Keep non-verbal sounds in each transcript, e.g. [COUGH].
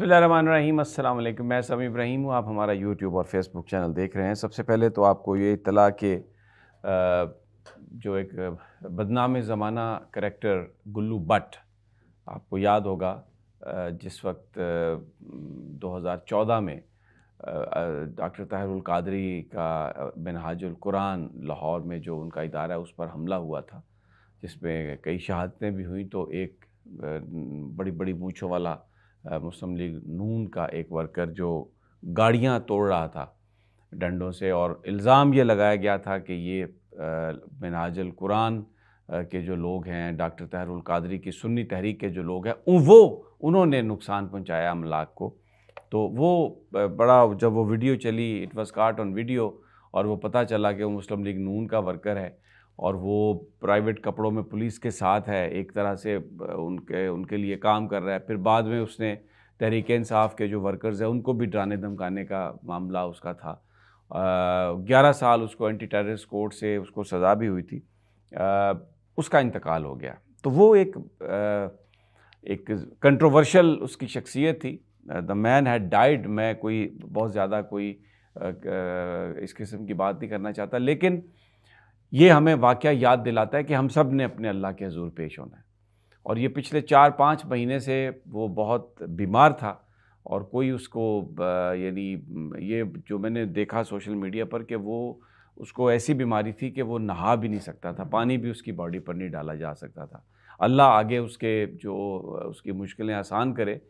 बसमीम अल्लाम मैं समी इब्राहिम हूँ आप हमारा यूट्यूब और फेसबुक चैनल देख रहे हैं सबसे पहले तो आपको ये इतला के जो एक बदनाम ज़माना करेक्टर गुल्लू बट आपको याद होगा जिस वक्त 2014 में डॉक्टर ताहरुल कादरी का मिनहाजुल कुरान लाहौर में जो उनका इदारा है उस पर हमला हुआ था जिसमें कई शहादतें भी हुई तो एक बड़ी बड़ी मूछों वाला मुस्लिम लीग नून का एक वर्कर जो गाड़ियाँ तोड़ रहा था डंडों से और इल्ज़ाम ये लगाया गया था कि ये मिनाजल कुरान के जो लोग हैं डॉक्टर तहरुल कादरी की सुन्नी तहरीक के जो लोग हैं वो उन्होंने नुकसान पहुंचाया अमलाक को तो वो बड़ा जब वो वीडियो चली it was caught on video और वो पता चला कि वो मुस्लिम लीग नून का वर्कर है और वो प्राइवेट कपड़ों में पुलिस के साथ है एक तरह से उनके उनके लिए काम कर रहा है फिर बाद में उसने तहरीक इंसाफ के जो वर्कर्स हैं उनको भी डराने धमकाने का मामला उसका था ग्यारह साल उसको एंटी टेररिस्ट कोर्ट से उसको सज़ा भी हुई थी आ, उसका इंतकाल हो गया तो वो एक आ, एक कंट्रोवर्शल उसकी शख्सियत थी द मैन हैड डाइड मैं कोई बहुत ज़्यादा कोई आ, इस किस्म की बात नहीं करना चाहता लेकिन ये हमें वाक़ याद दिलाता है कि हम सब ने अपने अल्लाह के हजूर पेश होना है और ये पिछले चार पाँच महीने से वो बहुत बीमार था और कोई उसको यानी ये जो मैंने देखा सोशल मीडिया पर कि वो उसको ऐसी बीमारी थी कि वो नहा भी नहीं सकता था पानी भी उसकी बॉडी पर नहीं डाला जा सकता था अल्लाह आगे उसके जो उसकी मुश्किलें आसान करे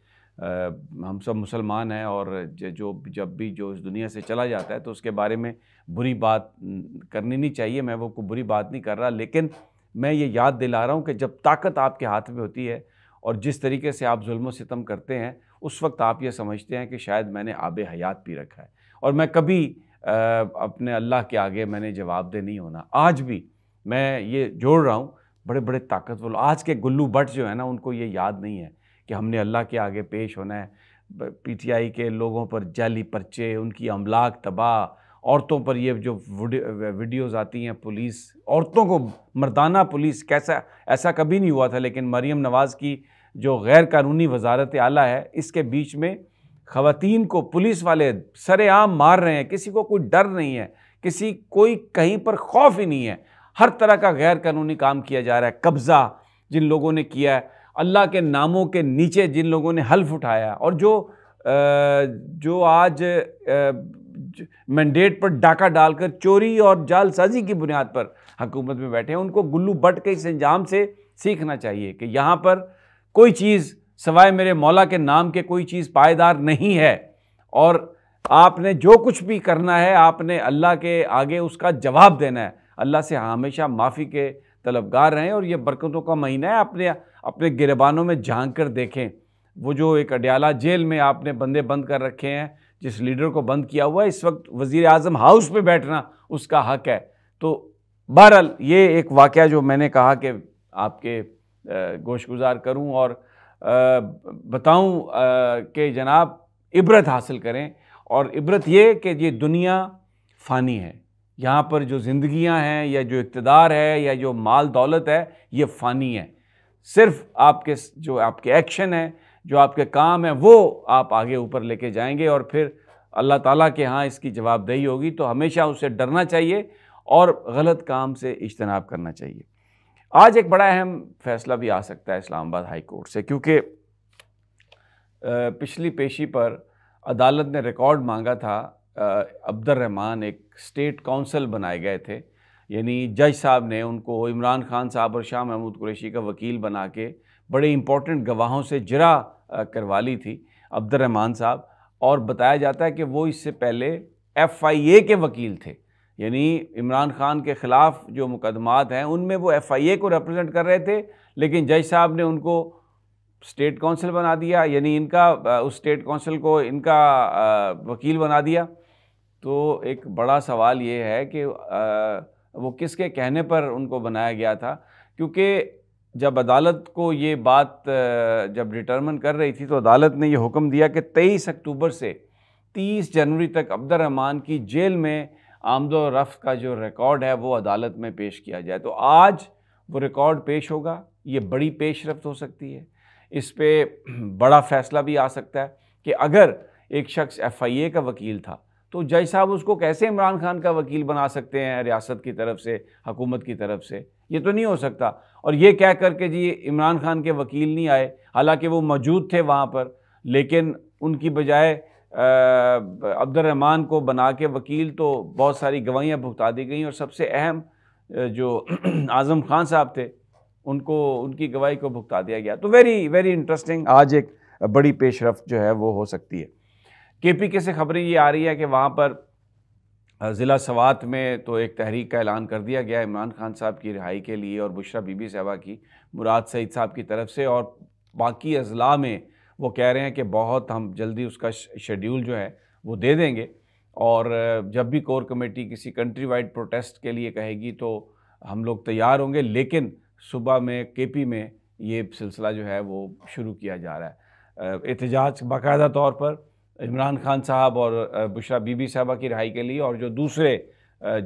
हम सब मुसलमान हैं और जो जब भी जो इस दुनिया से चला जाता है तो उसके बारे में बुरी बात करनी नहीं चाहिए मैं वो को बुरी बात नहीं कर रहा लेकिन मैं ये याद दिला रहा हूँ कि जब ताकत आपके हाथ में होती है और जिस तरीके से आप जुल्म सितम करते हैं उस वक्त आप ये समझते हैं कि शायद मैंने आब हयात पी रखा है और मैं कभी आ, अपने अल्लाह के आगे मैंने जवाबदेह नहीं होना आज भी मैं ये जोड़ रहा हूँ बड़े बड़े ताकतवर आज के गुल्लू बट जो है ना उनको ये याद नहीं है कि हमने अल्लाह के आगे पेश होना है पीटीआई के लोगों पर जाली पर्चे उनकी अमलाक तबाह औरतों पर ये जो वीडियोस आती हैं पुलिस औरतों को मर्दाना पुलिस कैसा ऐसा कभी नहीं हुआ था लेकिन मरीम नवाज़ की जो गैर कानूनी वजारत आला है इसके बीच में ख़वान को पुलिस वाले सरेआम मार रहे हैं किसी को कोई डर नहीं है किसी कोई कहीं पर खौफ ही नहीं है हर तरह का गैर कानूनी काम किया जा रहा है कब्ज़ा जिन लोगों ने किया है अल्लाह के नामों के नीचे जिन लोगों ने हल्फ उठाया और जो जो आज मैंडेट पर डाका डालकर चोरी और जालसाजी की बुनियाद पर हकूमत में बैठे हैं उनको गुल्लू बट के इस अंजाम से सीखना चाहिए कि यहाँ पर कोई चीज़ सवाए मेरे मौला के नाम के कोई चीज़ पायदार नहीं है और आपने जो कुछ भी करना है आपने अल्लाह के आगे उसका जवाब देना है अल्लाह से हमेशा माफ़ी के तलबगार रहें और ये बरकतों का महीना है अपने अपने गिरबानों में झांक कर देखें वो जो एक अडयाला जेल में आपने बंदे बंद कर रखे हैं जिस लीडर को बंद किया हुआ है इस वक्त वज़ी अजम हाउस पर बैठना उसका हक है तो बहरहाल ये एक वाक़ जो मैंने कहा कि आपके गोश गुजार करूँ और बताऊँ कि जनाब इबरत हासिल करें और इबरत ये कि ये दुनिया फ़ानी है यहाँ पर जो ज़िंदगियाँ हैं या जो इकतदार है या जो माल दौलत है ये फ़ानी है सिर्फ आपके जो आपके एक्शन है जो आपके काम है वो आप आगे ऊपर लेके जाएंगे और फिर अल्लाह ताला के यहाँ इसकी जवाबदेही होगी तो हमेशा उससे डरना चाहिए और गलत काम से इजतनाब करना चाहिए आज एक बड़ा अहम फैसला भी आ सकता है इस्लामाबाद हाई कोर्ट से क्योंकि पिछली पेशी पर अदालत ने रिकॉर्ड मांगा था अब्दुलरहमान एक स्टेट काउंसिल बनाए गए थे यानी जज साहब ने उनको इमरान खान साहब और शाह महमूद कुरैशी का वकील बना के बड़े इंपॉर्टेंट गवाहों से जरा करवा ली थी अब्दुलरहमान साहब और बताया जाता है कि वो इससे पहले एफ़ आई ए के वकील थे यानी इमरान खान के ख़िलाफ़ जो मुकदमात हैं उनमें वो एफ़ आई ए को रिप्रेजेंट कर रहे थे लेकिन जज साहब ने उनको स्टेट काउंसिल बना दिया यानी इनका उस स्टेट काउंसिल को इनका वकील बना दिया तो एक बड़ा सवाल ये है कि वो किसके कहने पर उनको बनाया गया था क्योंकि जब अदालत को ये बात जब डिटर्मन कर रही थी तो अदालत ने यह हुक्म दिया कि 23 अक्टूबर से 30 जनवरी तक अब्दुलरहमान की जेल में आमदो का जो रिकॉर्ड है वो अदालत में पेश किया जाए तो आज वो रिकॉर्ड पेश होगा ये बड़ी पेशरफ्त हो सकती है इस पर [CLEARS THROAT] बड़ा फ़ैसला भी आ सकता है कि अगर एक शख्स एफ आई ए का वकील था तो जज साहब उसको कैसे इमरान खान का वकील बना सकते हैं रियासत की तरफ से हुकूमत की तरफ से ये तो नहीं हो सकता और ये कह करके जी इमरान खान के वकील नहीं आए हालांकि वो मौजूद थे वहाँ पर लेकिन उनकी बजाय अब्दुलरहमान को बना के वकील तो बहुत सारी गवाहियाँ भुगता दी गई और सबसे अहम जो [CLEARS THROAT] आज़म खान साहब थे उनको उनकी गवाही को भुगता दिया गया तो वेरी वेरी इंटरेस्टिंग आज एक बड़ी पेशरफ जो है वो हो सकती है के पी के से खबरें ये आ रही है कि वहाँ पर ज़िला सवात में तो एक तहरीक का ऐलान कर दिया गया इमरान खान साहब की रिहाई के लिए और बुशरा बीबी साहबा की मुराद सईद साहब की तरफ से और बाकी अजला में वो कह रहे हैं कि बहुत हम जल्दी उसका शेड्यूल जो है वो दे देंगे और जब भी कोर कमेटी किसी कंट्री वाइड प्रोटेस्ट के लिए कहेगी तो हम लोग तैयार होंगे लेकिन सुबह में के पी में ये सिलसिला जो है वो शुरू किया जा रहा है एहतजाज बाकायदा तौर पर इमरान खान साहब और बुशरा बीबी साहबा की रहाई के लिए और जो दूसरे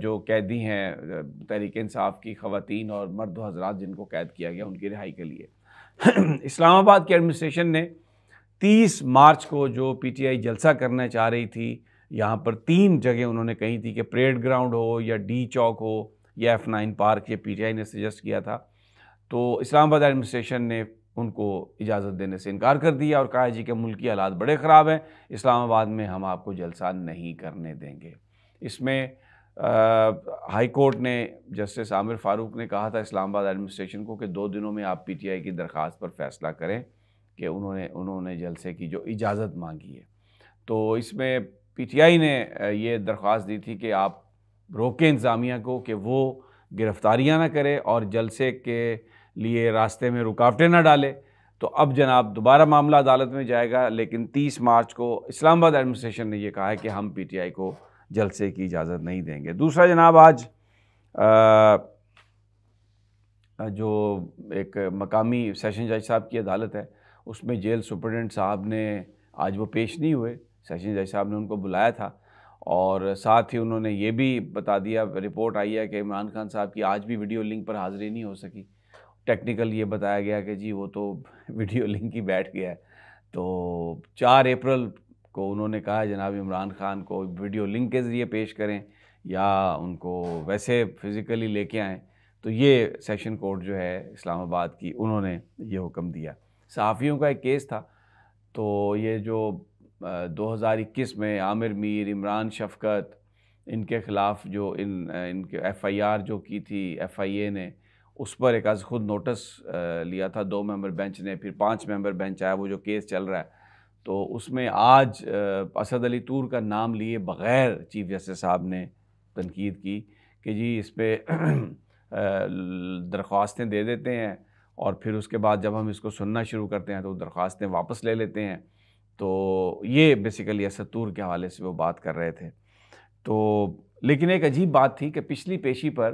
जो कैदी हैं तहरीक इंसाफ की खवतान और मर्द हजरात जिनको कैद किया गया उनकी रिहाई के लिए [CLEARS THROAT] इस्लामाबाद के एडमिनिस्ट्रेशन ने 30 मार्च को जो पीटीआई जलसा करना चाह रही थी यहाँ पर तीन जगह उन्होंने कही थी कि परेड ग्राउंड हो या डी चौक हो या एफ नाइन पार्क ये पी ने सजेस्ट किया था तो इस्लामाबाद एडमिनिस्ट्रेशन ने उनको इजाज़त देने से इनकार कर दिया और कहा जी के मुल्की हालात बड़े ख़राब हैं इस्लामाबाद में हम आपको जलसा नहीं करने देंगे इसमें हाई कोर्ट ने जस्टिस आमिर फारूक ने कहा था इस्लामाबाद एडमिनिस्ट्रेशन को कि दो दिनों में आप पीटीआई की दरख्वास्त पर फैसला करें कि उन्होंने उन्होंने जलसे की जो इजाज़त मांगी है तो इसमें पीटीआई ने ये दरख्वास्त दी थी कि आप रोकें इंतज़ामिया को कि वो गिरफ़्तारियाँ ना करें और जलसे के लिए रास्ते में रुकावटें ना डाले तो अब जनाब दोबारा मामला अदालत में जाएगा लेकिन 30 मार्च को इस्लामाबाद एडमिनिस्ट्रेशन ने यह कहा है कि हम पीटीआई को जलसे की इजाज़त नहीं देंगे दूसरा जनाब आज आ, जो एक मकामी सेशन जज साहब की अदालत है उसमें जेल सुपरिटेंडेंट साहब ने आज वो पेश नहीं हुए सेशन जज साहब ने उनको बुलाया था और साथ ही उन्होंने ये भी बता दिया रिपोर्ट आई है कि इमरान खान साहब की आज भी वीडियो लिंक पर हाज़िरी नहीं हो सकी टेक्निकल ये बताया गया कि जी वो तो [LAUGHS] वीडियो लिंक ही बैठ गया है तो चार अप्रैल को उन्होंने कहा जनाब इमरान ख़ान को वीडियो लिंक के ज़रिए पेश करें या उनको वैसे फ़िज़िकली लेके आएँ तो ये सेशन कोर्ट जो है इस्लामाबाद की उन्होंने ये हुक्म दिया सहाफ़ियों का एक केस था तो ये जो 2021 में आमिर मीर इमरान शफकत इनके ख़िलाफ़ जो इन इनके एफआईआर जो की थी एफआईए ने उस पर एक आज खुद नोटिस लिया था दो मेंबर बेंच ने फिर पांच मेंबर बेंच आया वो जो केस चल रहा है तो उसमें आज असद अली तूर का नाम लिए बग़ैर चीफ जस्टिस साहब ने तनकीद की कि जी इस पर [CLEARS THROAT] दरख्वास्तें दे देते हैं और फिर उसके बाद जब हम इसको सुनना शुरू करते हैं तो दरख्वास्तें वापस ले लेते हैं तो ये बेसिकली तूर के हवाले से वो बात कर रहे थे तो लेकिन एक अजीब बात थी कि पिछली पेशी पर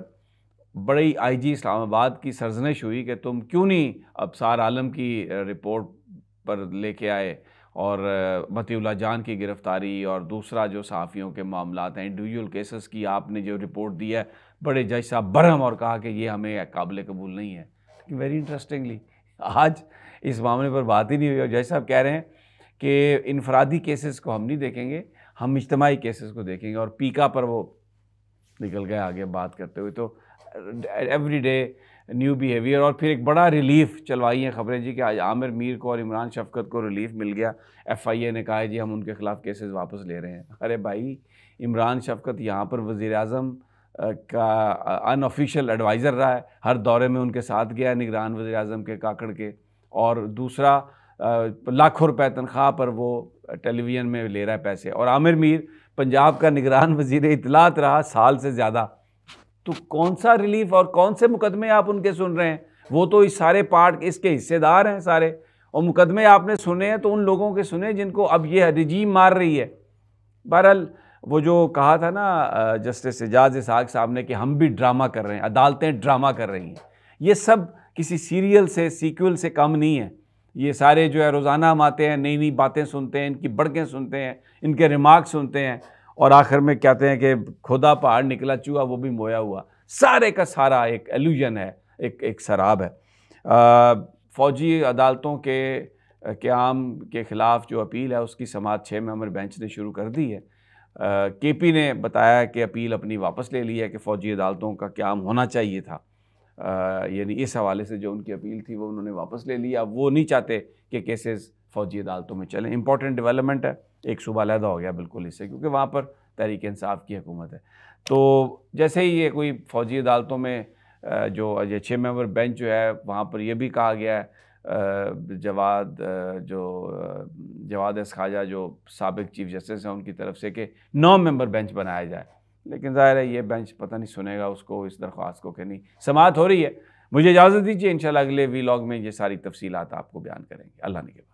बड़ी आईजी इस्लामाबाद की सरजनश हुई कि तुम क्यों नहीं अब सार आलम की रिपोर्ट पर लेके आए और मतीउल्ला जान की गिरफ़्तारी और दूसरा जो सहाफ़ियों के मामला हैं इंडिविजुअल केसेस की आपने जो रिपोर्ट दी है बड़े जज साहब बरहम और कहा कि ये हमें काबिल कबूल नहीं है वेरी इंटरेस्टिंगली आज इस मामले पर बात ही नहीं हुई और जज साहब कह रहे हैं कि इनफरादी केसेस को हम नहीं देखेंगे हम इज्तमाही केसेस को देखेंगे और पीका पर वो निकल गए आगे बात करते हुए तो एवरी डे न्यू बिहेवियर और फिर एक बड़ा रिलीफ चलवाई हैं खबरें जी कि आज आमिर मीर को और इमरान शफकत को रिलीफ मिल गया एफआईए ने कहा है जी हम उनके ख़िलाफ़ केसेस वापस ले रहे हैं अरे भाई इमरान शफकत यहाँ पर वज़ी अजम का अनऑफिशियल एडवाइज़र रहा है हर दौरे में उनके साथ गया निगरान वज़ी अजम के काकड़ के और दूसरा लाखों रुपए तनख्वाह पर वो टेलीविज़न में ले रहा है पैसे और आमिर मीर पंजाब का निगरान वजीर इतलात रहा साल से ज़्यादा तो कौन सा रिलीफ और कौन से मुकदमे आप उनके सुन रहे हैं वो तो इस सारे पार्ट इसके हिस्सेदार हैं सारे और मुकदमे आपने सुने हैं तो उन लोगों के सुने जिनको अब ये रिजीम मार रही है बहरहाल वो जो कहा था ना जस्टिस एजाज इसहाक साहब ने कि हम भी ड्रामा कर रहे हैं अदालतें ड्रामा कर रही हैं ये सब किसी सीरियल से सीक्वल से कम नहीं है ये सारे जो है रोज़ाना हम आते हैं नई नई बातें सुनते हैं इनकी बड़कें सुनते हैं इनके रिमार्क सुनते हैं और आखिर में कहते हैं कि खुदा पहाड़ निकला चूहा वो भी मोया हुआ सारे का सारा एक एल्यूजन है एक एक शराब है फ़ौजी अदालतों के क्याम के ख़िलाफ़ जो अपील है उसकी समाज छः मेंबर बेंच ने शुरू कर दी है के पी ने बताया कि अपील अपनी वापस ले ली है कि फ़ौजी अदालतों का क्याम होना चाहिए था यानी इस हवाले से जो उनकी अपील थी वो उन्होंने वापस ले लिया वो नहीं चाहते कि केसेस फ़ौजी अदालतों में चलें इंपॉर्टेंट डेवलपमेंट है एक सूबा लहदा हो गया बिल्कुल इससे क्योंकि वहाँ पर तहरीक इंसाफ की हुकूमत है तो जैसे ही ये कोई फौजी अदालतों में जो ये छः मेंबर बेंच जो है वहाँ पर यह भी कहा गया है जवाद जो जवाद एस खाजा जो सबक चीफ जस्टिस हैं उनकी तरफ से कि नौ मेंबर बेंच बनाया जाए लेकिन ज़ाहिर है ये बेंच पता नहीं सुनेगा उसको इस दरख्वास्त को कि नहीं समात हो रही है मुझे इजाज़त दीजिए इन अगले वीलॉग में ये सारी तफसीत आपको बयान करेंगे अल्लाह ने के